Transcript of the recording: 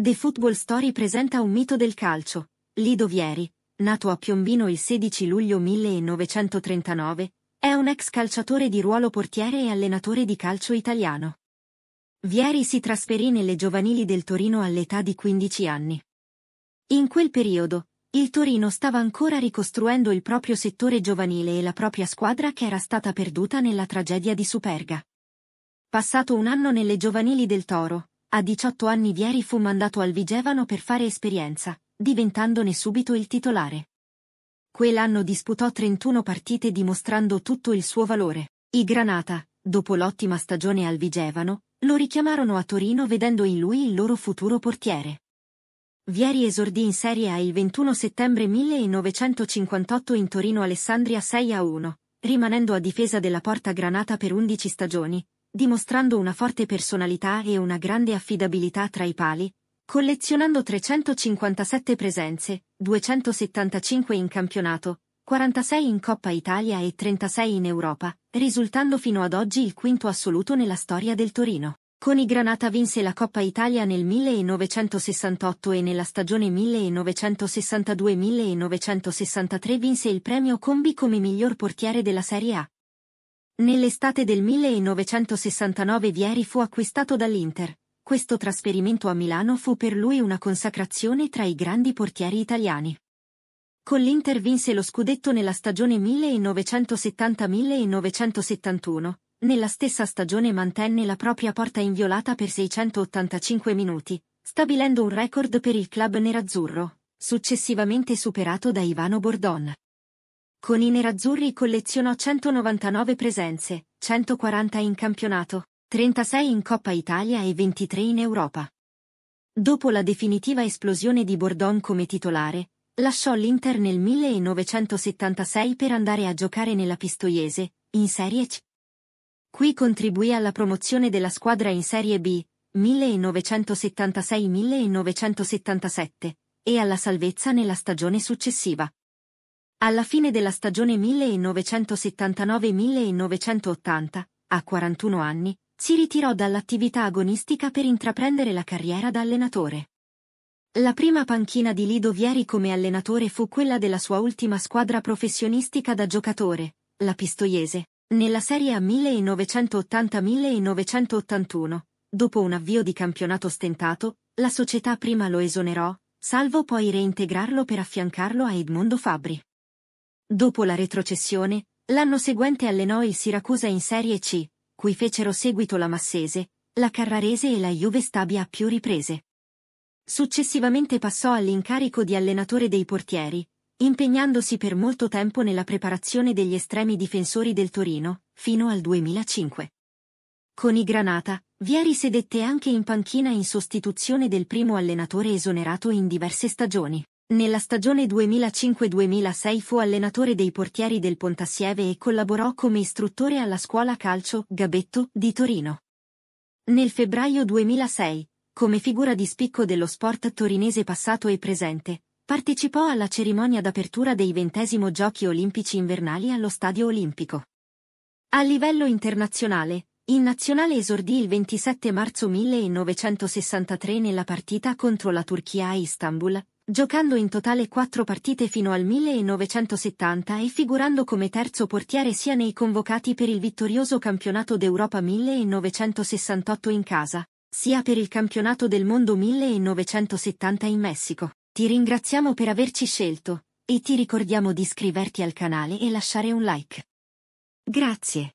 The Football Story presenta un mito del calcio, Lido Vieri, nato a Piombino il 16 luglio 1939, è un ex calciatore di ruolo portiere e allenatore di calcio italiano. Vieri si trasferì nelle giovanili del Torino all'età di 15 anni. In quel periodo, il Torino stava ancora ricostruendo il proprio settore giovanile e la propria squadra che era stata perduta nella tragedia di Superga. Passato un anno nelle giovanili del Toro, a 18 anni Vieri fu mandato al Vigevano per fare esperienza, diventandone subito il titolare. Quell'anno disputò 31 partite dimostrando tutto il suo valore. I Granata, dopo l'ottima stagione al Vigevano, lo richiamarono a Torino vedendo in lui il loro futuro portiere. Vieri esordì in Serie A il 21 settembre 1958 in Torino Alessandria 6-1, rimanendo a difesa della Porta Granata per 11 stagioni, dimostrando una forte personalità e una grande affidabilità tra i pali, collezionando 357 presenze, 275 in campionato, 46 in Coppa Italia e 36 in Europa, risultando fino ad oggi il quinto assoluto nella storia del Torino. Con i Granata vinse la Coppa Italia nel 1968 e nella stagione 1962-1963 vinse il premio Combi come miglior portiere della Serie A. Nell'estate del 1969 Vieri fu acquistato dall'Inter. Questo trasferimento a Milano fu per lui una consacrazione tra i grandi portieri italiani. Con l'Inter vinse lo scudetto nella stagione 1970-1971. Nella stessa stagione mantenne la propria porta inviolata per 685 minuti, stabilendo un record per il club nerazzurro, successivamente superato da Ivano Bordon. Con i nerazzurri collezionò 199 presenze, 140 in campionato, 36 in Coppa Italia e 23 in Europa. Dopo la definitiva esplosione di Bordon come titolare, lasciò l'Inter nel 1976 per andare a giocare nella Pistoiese, in Serie C. Qui contribuì alla promozione della squadra in Serie B, 1976-1977, e alla salvezza nella stagione successiva. Alla fine della stagione 1979-1980, a 41 anni, si ritirò dall'attività agonistica per intraprendere la carriera da allenatore. La prima panchina di Lido Vieri come allenatore fu quella della sua ultima squadra professionistica da giocatore, la Pistoiese, nella Serie A 1980-1981. Dopo un avvio di campionato stentato, la società prima lo esonerò, salvo poi reintegrarlo per affiancarlo a Edmondo Fabri. Dopo la retrocessione, l'anno seguente allenò il Siracusa in Serie C, cui fecero seguito la Massese, la Carrarese e la Juve Stabia a più riprese. Successivamente passò all'incarico di allenatore dei portieri, impegnandosi per molto tempo nella preparazione degli estremi difensori del Torino, fino al 2005. Con i Granata, Vieri sedette anche in panchina in sostituzione del primo allenatore esonerato in diverse stagioni. Nella stagione 2005-2006 fu allenatore dei portieri del Pontassieve e collaborò come istruttore alla scuola calcio Gabetto di Torino. Nel febbraio 2006, come figura di spicco dello sport torinese passato e presente, partecipò alla cerimonia d'apertura dei ventesimo Giochi Olimpici Invernali allo Stadio Olimpico. A livello internazionale, in nazionale esordì il 27 marzo 1963 nella partita contro la Turchia a Istanbul, giocando in totale quattro partite fino al 1970 e figurando come terzo portiere sia nei convocati per il vittorioso campionato d'Europa 1968 in casa, sia per il campionato del mondo 1970 in Messico. Ti ringraziamo per averci scelto, e ti ricordiamo di iscriverti al canale e lasciare un like. Grazie.